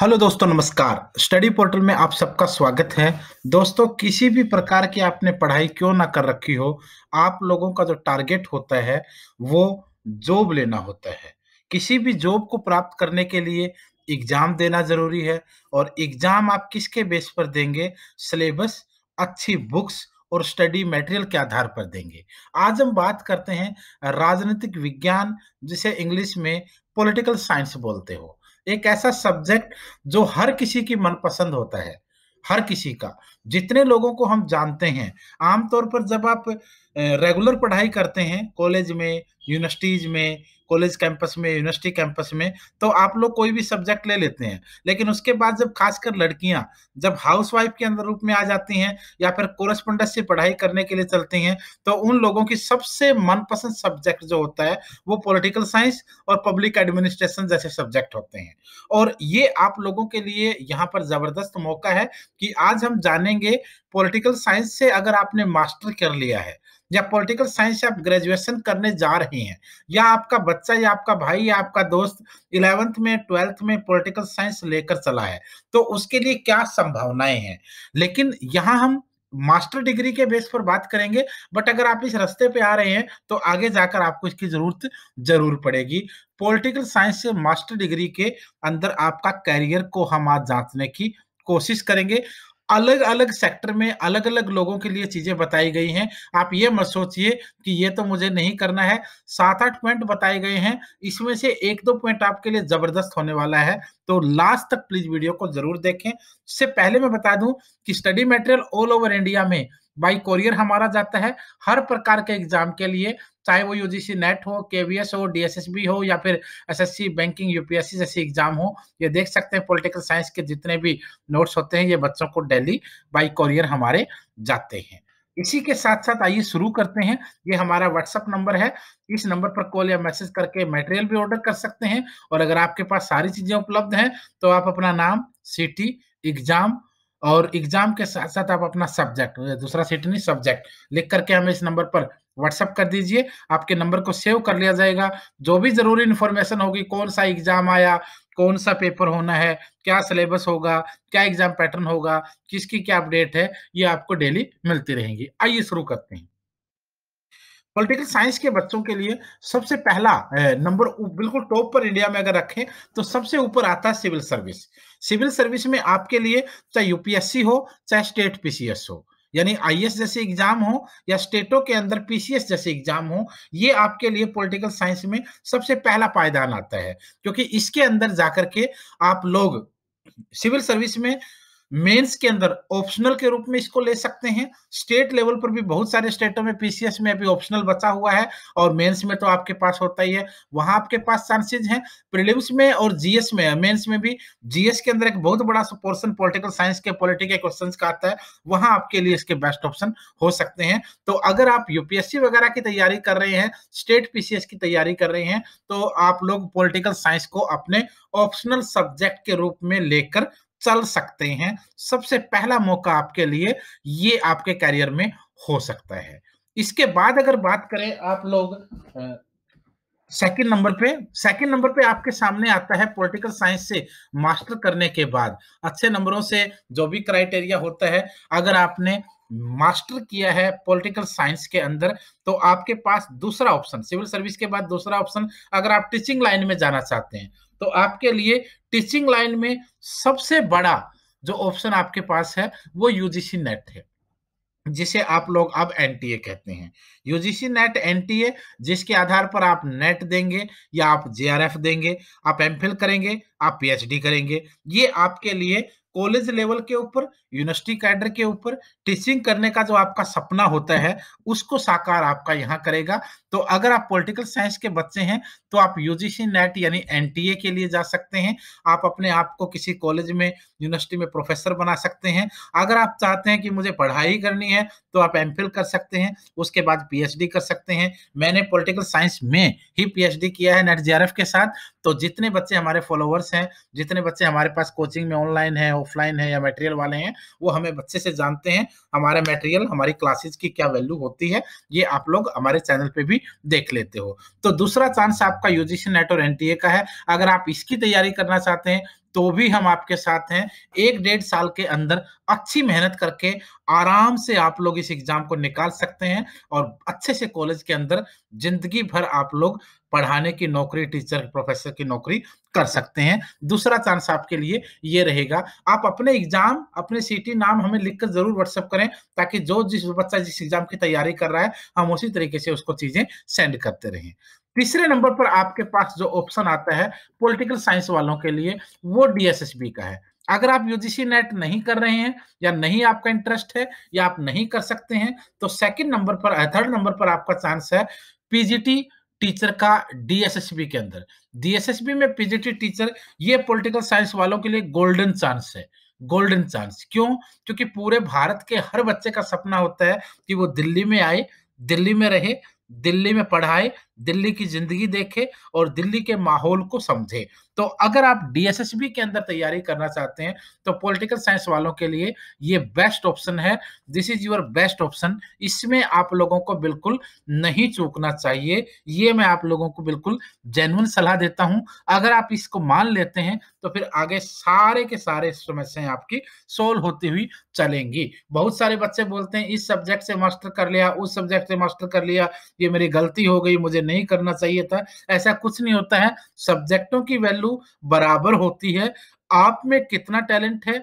hello दोस्तों नमस्कार study portal में आप सबका स्वागत है दोस्तों किसी भी प्रकार की आपने पढ़ाई क्यों ना कर रखी हो आप लोगों का जो टारगेट होता है वो जॉब लेना होता है किसी भी जॉब को प्राप्त करने के लिए एग्जाम देना जरूरी है और एग्जाम आप किसके बेस पर देंगे सिलेबस अच्छी बुक्स और स्टडी मटेरियल के आधार पर देंगे आज हम बात करते हैं राजनीतिक विज्ञान जिसे इंग्लिश में पॉलिटिकल साइंस बोलते हो एक ऐसा सब्जेक्ट जो हर किसी की मनपसंद होता है हर किसी का जितने लोगों को हम जानते हैं आमतौर पर जब आप रेगुलर पढ़ाई करते हैं कॉलेज में यूनिवर्सिटीज में कॉलेज कैंपस में यूनिवर्सिटी कैंपस में तो आप लोग कोई भी सब्जेक्ट ले लेते हैं लेकिन उसके बाद जब खासकर लड़कियां जब हाउस वाइफ के अंदर रूप में आ जाती हैं या फिर कोरस्पोंडेंस से पढ़ाई करने के लिए चलती हैं तो उन लोगों की सबसे मनपसंद सब्जेक्ट जो होता है वो पोलिटिकल साइंस और पब्लिक एडमिनिस्ट्रेशन जैसे सब्जेक्ट होते हैं और ये आप लोगों के लिए यहाँ पर जबरदस्त मौका है कि आज हम जानेंगे पोलिटिकल साइंस से अगर आपने मास्टर कर लिया है या पॉलिटिकल साइंस से आप ग्रेजुएशन करने जा रहे हैं या आपका बच्चा या आपका भाई या आपका दोस्त इलेवेंथ में ट्वेल्थ में पॉलिटिकल साइंस लेकर चला है तो उसके लिए क्या संभावनाएं हैं लेकिन यहाँ हम मास्टर डिग्री के बेस पर बात करेंगे बट अगर आप इस रास्ते पे आ रहे हैं तो आगे जाकर आपको इसकी जरूरत जरूर पड़ेगी पॉलिटिकल साइंस से मास्टर डिग्री के अंदर आपका करियर को हम आज जांचने की कोशिश करेंगे अलग अलग सेक्टर में अलग अलग लोगों के लिए चीजें बताई गई हैं आप ये मत सोचिए कि ये तो मुझे नहीं करना है सात आठ पॉइंट बताए गए हैं इसमें से एक दो पॉइंट आपके लिए जबरदस्त होने वाला है तो लास्ट तक प्लीज वीडियो को जरूर देखें इससे पहले मैं बता दूं कि study material all over India में बाई कोरियर हमारा जाता है हर प्रकार के एग्जाम के लिए चाहे वो यूजीसी नेट हो केवीएस हो डीएसएसबी हो या फिर एसएससी बैंकिंग यूपीएससी जैसे एग्जाम हो ये देख सकते हैं पॉलिटिकल साइंस के जितने भी नोट्स होते हैं ये बच्चों को डेली बाई कोरियर हमारे जाते हैं इसी के साथ साथ आइए शुरू करते हैं ये हमारा व्हाट्सअप नंबर है इस नंबर पर कॉल या मैसेज करके मटेरियल भी ऑर्डर कर सकते हैं और अगर आपके पास सारी चीजें उपलब्ध हैं तो आप अपना नाम सिटी एग्जाम और एग्जाम के साथ साथ आप अपना सब्जेक्ट दूसरा सीट नहीं सब्जेक्ट लिख करके हमें इस नंबर पर व्हाट्सअप कर दीजिए आपके नंबर को सेव कर लिया जाएगा जो भी जरूरी इन्फॉर्मेशन होगी कौन सा एग्जाम आया कौन सा पेपर होना है क्या सिलेबस होगा क्या एग्जाम पैटर्न होगा किसकी क्या अपडेट है ये आपको डेली मिलती रहेंगी आइए शुरू करते हैं पॉलिटिकल साइंस के बच्चों के लिए सबसे पहला नंबर बिल्कुल टॉप पर इंडिया में अगर रखें तो सबसे ऊपर आता है सिविल सर्विस सिविल सर्विस में आपके लिए चाहे यूपीएससी हो चाहे स्टेट पीसीएस हो यानी आईएएस जैसे एग्जाम हो या स्टेटों के अंदर पीसीएस जैसे एग्जाम हो ये आपके लिए पॉलिटिकल साइंस में सबसे पहला पायदान आता है क्योंकि इसके अंदर जाकर के आप लोग सिविल सर्विस में मेंस के अंदर ऑप्शनल के रूप में इसको ले सकते हैं स्टेट लेवल पर भी बहुत सारे स्टेटों में पीसीएस में अभी ऑप्शनल बचा हुआ है और मेंस में तो आपके पास होता ही है वहां आपके पास चांसेज हैं प्रीलिम्स में और जीएस में मेंस में भी जीएस के अंदर एक बहुत बड़ा पोर्सन पॉलिटिकल साइंस के पॉलिटिकल क्वेश्चन का आता है वहां आपके लिए इसके बेस्ट ऑप्शन हो सकते हैं तो अगर आप यूपीएससी वगैरह की तैयारी कर रहे हैं स्टेट पीसीएस की तैयारी कर रहे हैं तो आप लोग पोलिटिकल साइंस को अपने ऑप्शनल सब्जेक्ट के रूप में लेकर चल सकते हैं सबसे पहला मौका आपके लिए ये आपके करियर में हो सकता है इसके बाद अगर बात करें आप लोग सेकंड नंबर पे सेकंड नंबर पे आपके सामने आता है पॉलिटिकल साइंस से मास्टर करने के बाद अच्छे नंबरों से जो भी क्राइटेरिया होता है अगर आपने मास्टर किया है पॉलिटिकल साइंस के अंदर तो आपके पास दूसरा ऑप्शन सिविल सर्विस के बाद दूसरा ऑप्शन अगर आप टीचिंग लाइन में जाना चाहते हैं तो आपके लिए टीचिंग लाइन में सबसे बड़ा जो ऑप्शन आपके पास है वो यूजीसी नेट है जिसे आप लोग अब एनटीए कहते हैं यूजीसी नेट एनटीए जिसके आधार पर आप नेट देंगे या आप जेआरएफ देंगे आप एमफिल करेंगे आप पीएचडी करेंगे ये आपके लिए कॉलेज लेवल के ऊपर यूनिवर्सिटी कैडर के ऊपर टीचिंग करने का जो आपका सपना होता है उसको साकार आपका यहाँ करेगा तो अगर आप पॉलिटिकल साइंस के बच्चे हैं तो आप यूजीसी नेट e यानी एनटीए के लिए जा सकते हैं आप अपने आप को किसी कॉलेज में यूनिवर्सिटी में प्रोफेसर बना सकते हैं अगर आप चाहते हैं कि मुझे पढ़ाई करनी है तो आप एम कर सकते हैं उसके बाद पी कर सकते हैं मैंने पोलिटिकल साइंस में ही पी किया है नेट जेआरएफ e के साथ तो जितने बच्चे हमारे फॉलोअर्स हैं जितने बच्चे हमारे पास कोचिंग में ऑनलाइन है ऑफलाइन है या मेटेरियल वाले हैं वो हमें अच्छे से जानते हैं हमारा मेटेरियल हमारी क्लासेस की क्या वैल्यू होती है ये आप लोग हमारे चैनल पे भी देख लेते हो तो दूसरा चांस आपका यूजीसी नेट और एनटीए का है अगर आप इसकी तैयारी करना चाहते हैं तो भी हम आपके साथ हैं एक डेढ़ साल के अंदर अच्छी मेहनत करके आराम से आप लोग इस एग्जाम को निकाल सकते हैं और अच्छे से कॉलेज के अंदर जिंदगी भर आप लोग पढ़ाने की नौकरी टीचर प्रोफेसर की नौकरी कर सकते हैं दूसरा चांस आपके लिए ये रहेगा आप अपने एग्जाम अपने सिटी नाम हमें लिखकर जरूर व्हाट्सअप करें ताकि जो जिस बच्चा जिस एग्जाम की तैयारी कर रहा है हम उसी तरीके से उसको चीजें सेंड करते रहें तीसरे नंबर पर आपके पास जो ऑप्शन आता है पॉलिटिकल साइंस वालों के लिए वो डीएसएसबी का है अगर आप यूजीसी नेट नहीं कर रहे हैं या नहीं आपका इंटरेस्ट है या आप नहीं कर सकते हैं तो सेकंड नंबर पर थर्ड नंबर पर आपका चांस है पीजीटी टीचर का डीएसएसबी के अंदर डीएसएसबी में पीजीटी टीचर ये पॉलिटिकल साइंस वालों के लिए गोल्डन चांस है गोल्डन चांस क्यों क्योंकि पूरे भारत के हर बच्चे का सपना होता है कि वो दिल्ली में आए दिल्ली में रहे दिल्ली में पढ़ाए दिल्ली की जिंदगी देखे और दिल्ली के माहौल को समझे तो अगर आप डीएसएसबी के अंदर तैयारी करना चाहते हैं तो पॉलिटिकल साइंस वालों के लिए ये बेस्ट ऑप्शन है this is your best option इसमें आप लोगों को बिल्कुल नहीं चूकना चाहिए ये मैं आप लोगों को बिल्कुल जेनुअन सलाह देता हूं अगर आप इसको मान लेते हैं तो फिर आगे सारे के सारे समस्याएं आपकी सोल्व होती हुई चलेंगी बहुत सारे बच्चे बोलते हैं इस सब्जेक्ट से मास्टर कर लिया उस सब्जेक्ट से मास्टर कर लिया ये मेरी गलती हो गई मुझे नहीं करना चाहिए था ऐसा कुछ नहीं होता है सब्जेक्टों की वैल्यू बराबर होती है आप में कितना टैलेंट है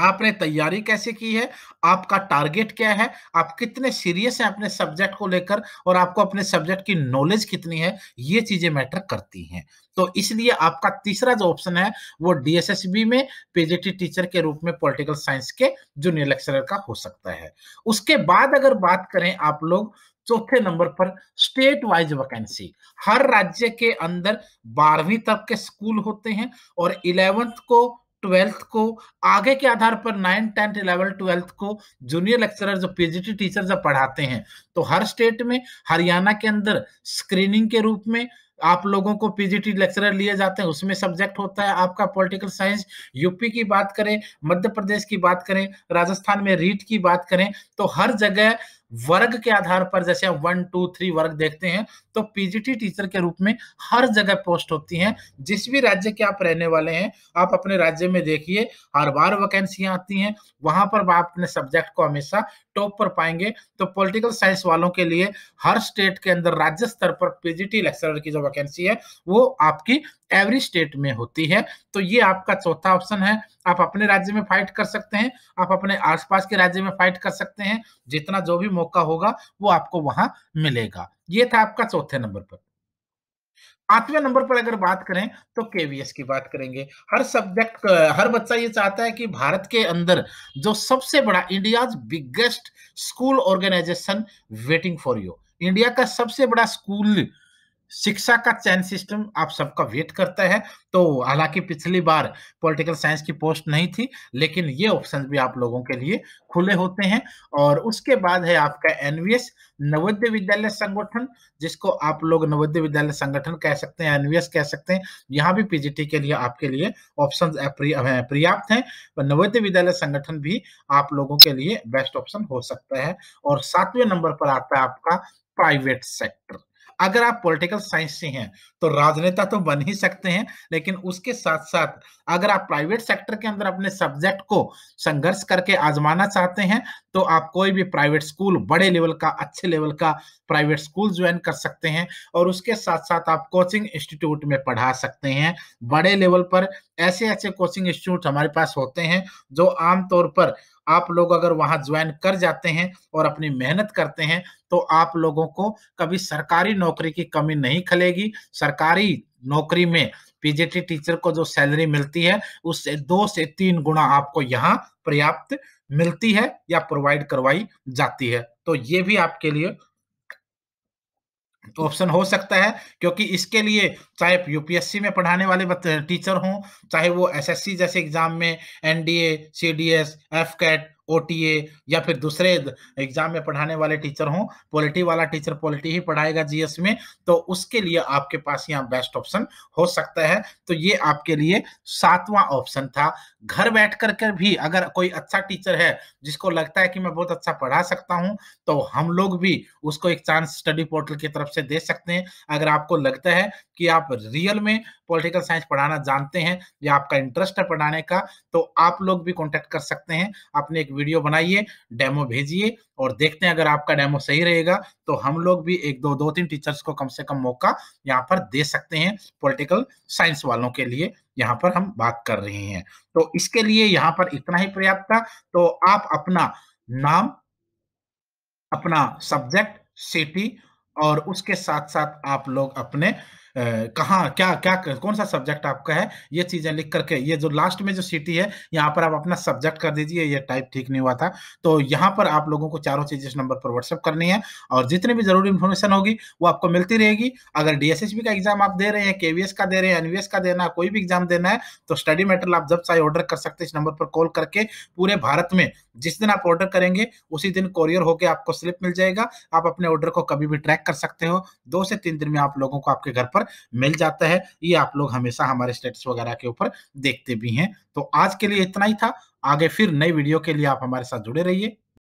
आपने तैयारी कैसे की है आपका टारगेट क्या है आप कितने सीरियस हैं अपने सब्जेक्ट को लेकर और आपको अपने सब्जेक्ट की नॉलेज कितनी है ये चीजें मैटर करती हैं तो इसलिए आपका तीसरा जो ऑप्शन है वो डीएसएसबी में पीजीटी टीचर के रूप में पॉलिटिकल साइंस के जूनियर लेक्चरर का हो सकता है उसके बाद अगर बात करें आप लोग चौथे नंबर पर स्टेट वाइज वैकेंसी हर राज्य के अंदर बारहवीं तक के स्कूल होते हैं और इलेवेंथ को ट्वेल्थ को आगे के आधार पर नाइन टेंथ इलेवन ट्वेल्थ को जूनियर लेक्चरर जो पीजीटी टीचर जब पढ़ाते हैं तो हर स्टेट में हरियाणा के अंदर स्क्रीनिंग के रूप में आप लोगों को पीजीटी लेक्चरर लिए जाते हैं उसमें सब्जेक्ट होता है आपका पॉलिटिकल साइंस यूपी की बात करें मध्य प्रदेश की बात करें राजस्थान में रीट की बात करें तो हर जगह वर्ग के आधार पर जैसे आप वन टू थ्री वर्ग देखते हैं तो पीजीटी टीचर के रूप में हर जगह पोस्ट होती हैं जिस भी राज्य के आप रहने वाले हैं आप अपने राज्य में देखिए हर बार वैकेंसियां आती हैं वहां पर आप अपने सब्जेक्ट को हमेशा टॉप पर पाएंगे तो पॉलिटिकल साइंस वालों के लिए हर स्टेट के अंदर राज्य स्तर पर पीजीटी लेक्चरर की जो वैकेंसी है वो आपकी एवरी स्टेट में होती है तो ये आपका चौथा ऑप्शन है आप अपने राज्य में फाइट कर सकते हैं आप अपने आसपास के राज्य में फाइट कर सकते हैं जितना जो भी मौका होगा वो आपको वहां मिलेगा ये था आपका चौथे नंबर पर पांचवें नंबर पर अगर बात करें तो केवीएस की बात करेंगे हर सब्जेक्ट हर बच्चा ये चाहता है कि भारत के अंदर जो सबसे बड़ा India's biggest school organisation waiting for you India का सबसे बड़ा स्कूल शिक्षा का चयन सिस्टम आप सबका वेट करता है तो हालांकि पिछली बार पॉलिटिकल साइंस की पोस्ट नहीं थी लेकिन ये ऑप्शन भी आप लोगों के लिए खुले होते हैं और उसके बाद है आपका एनवीएस नवोदय विद्यालय संगठन जिसको आप लोग नवोदय विद्यालय संगठन कह सकते हैं एनवीएस कह सकते हैं यहाँ भी पीजीटी के लिए आपके लिए ऑप्शन पर्याप्त है नवोदय विद्यालय संगठन भी आप लोगों के लिए बेस्ट ऑप्शन हो सकता है और सातवें नंबर पर आता है आपका प्राइवेट सेक्टर अगर आप पॉलिटिकल साइंस से हैं तो राजनेता तो बन ही सकते हैं लेकिन उसके साथ साथ अगर आप प्राइवेट सेक्टर के अंदर अपने सब्जेक्ट को संघर्ष करके आजमाना चाहते हैं तो आप कोई भी प्राइवेट स्कूल बड़े लेवल का अच्छे लेवल का प्राइवेट स्कूल ज्वाइन कर सकते हैं और उसके साथ साथ आप कोचिंग इंस्टीट्यूट में पढ़ा सकते हैं बड़े लेवल पर ऐसे ऐसे कोचिंग इंस्टीट्यूट हमारे पास होते हैं जो आमतौर पर आप लोग अगर वहां ज्वाइन कर जाते हैं और अपनी मेहनत करते हैं तो आप लोगों को कभी सरकारी नौकरी की कमी नहीं खलेगी सरकारी नौकरी में पीजीटी टीचर को जो सैलरी मिलती है उससे दो से तीन गुना आपको यहाँ पर्याप्त मिलती है या प्रोवाइड करवाई जाती है तो ये भी आपके लिए ऑप्शन तो हो सकता है क्योंकि इसके लिए चाहे यूपीएससी में पढ़ाने वाले टीचर हों चाहे वो एसएससी जैसे एग्जाम में एनडीए सीडीएस एफकैट ओ या फिर दूसरे एग्जाम में पढ़ाने वाले टीचर हों पॉलिटी वाला टीचर पॉलिटी ही पढ़ाएगा जीएस में तो उसके लिए आपके पास यहाँ बेस्ट ऑप्शन हो सकता है तो ये आपके लिए सातवां ऑप्शन था घर बैठ करके भी अगर कोई अच्छा टीचर है जिसको लगता है कि मैं बहुत अच्छा पढ़ा सकता हूँ तो हम लोग भी उसको एक चांस स्टडी पोर्टल की तरफ से दे सकते हैं अगर आपको लगता है कि आप रियल में पॉलिटिकल साइंस पढ़ाना जानते हैं या आपका इंटरेस्ट है पढ़ाने का तो आप लोग भी कॉन्टेक्ट कर सकते हैं अपने एक वीडियो बनाइए डेमो भेजिए और देखते हैं अगर आपका डेमो सही रहेगा तो हम लोग भी एक दो दो तीन टीचर्स को कम से कम मौका यहाँ पर दे सकते हैं पॉलिटिकल साइंस वालों के लिए यहाँ पर हम बात कर रहे हैं तो इसके लिए यहाँ पर इतना ही पर्याप्त था तो आप अपना नाम अपना सब्जेक्ट सिटी और उसके साथ साथ आप लोग अपने कहाँ क्या क्या कौन सा सब्जेक्ट आपका है ये चीज़ें लिख करके ये जो लास्ट में जो सिटी है यहाँ पर आप अपना सब्जेक्ट कर दीजिए ये टाइप ठीक नहीं हुआ था तो यहाँ पर आप लोगों को चारों चीज़ इस नंबर पर व्हाट्सअप करनी है और जितनी भी जरूरी इन्फॉर्मेशन होगी वो आपको मिलती रहेगी अगर डीएसएसबी का एग्जाम आप दे रहे हैं केवीएस का दे रहे हैं एनवीएस का देना कोई भी एग्जाम देना है तो स्टडी मेटेरियल आप जब चाहे ऑर्डर कर सकते हैं इस नंबर पर कॉल करके पूरे भारत में जिस दिन आप ऑर्डर करेंगे उसी दिन कोरियर होकर आपको स्लिप मिल जाएगा आप अपने ऑर्डर को कभी भी ट्रैक कर सकते हो दो से तीन दिन में आप लोगों को आपके घर पर पर मिल जाता है ये आप लोग हमेशा हमारे स्टेटस वगैरह के ऊपर देखते भी हैं तो आज के लिए इतना ही था आगे फिर नई वीडियो के लिए आप हमारे साथ जुड़े रहिए